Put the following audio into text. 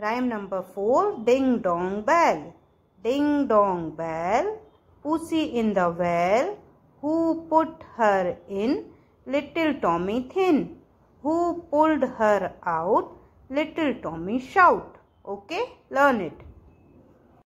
Rhyme number 4 Ding dong bell. Ding dong bell. Pussy in the well. Who put her in? Little Tommy thin. Who pulled her out? Little Tommy shout. Okay, learn it.